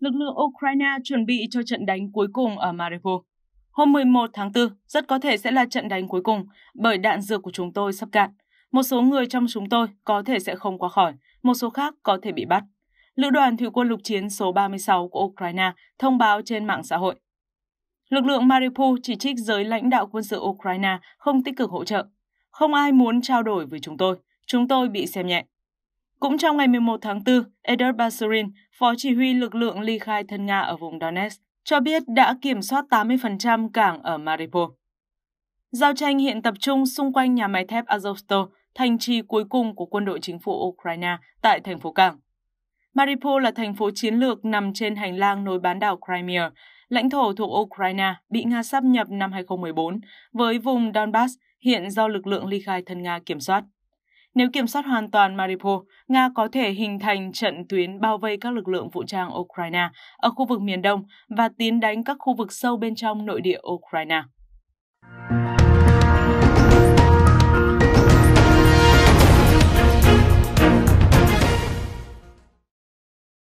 lực lượng Ukraine chuẩn bị cho trận đánh cuối cùng ở Mariupol. Hôm 11 tháng 4 rất có thể sẽ là trận đánh cuối cùng bởi đạn dược của chúng tôi sắp cạn. Một số người trong chúng tôi có thể sẽ không qua khỏi, một số khác có thể bị bắt. Lữ đoàn Thủy quân lục chiến số 36 của Ukraine thông báo trên mạng xã hội. Lực lượng Mariupol chỉ trích giới lãnh đạo quân sự Ukraine không tích cực hỗ trợ. Không ai muốn trao đổi với chúng tôi, chúng tôi bị xem nhẹ. Cũng trong ngày 11 tháng 4, Edert Basurin, phó chỉ huy lực lượng ly khai thân Nga ở vùng Donetsk, cho biết đã kiểm soát 80% cảng ở Mariupol. Giao tranh hiện tập trung xung quanh nhà máy thép Azovstal, thành trì cuối cùng của quân đội chính phủ Ukraine tại thành phố cảng. Mariupol là thành phố chiến lược nằm trên hành lang nối bán đảo Crimea, lãnh thổ thuộc Ukraine bị Nga sáp nhập năm 2014 với vùng Donbass hiện do lực lượng ly khai thân Nga kiểm soát. Nếu kiểm soát hoàn toàn Mariupol, Nga có thể hình thành trận tuyến bao vây các lực lượng vũ trang Ukraine ở khu vực miền đông và tiến đánh các khu vực sâu bên trong nội địa Ukraine.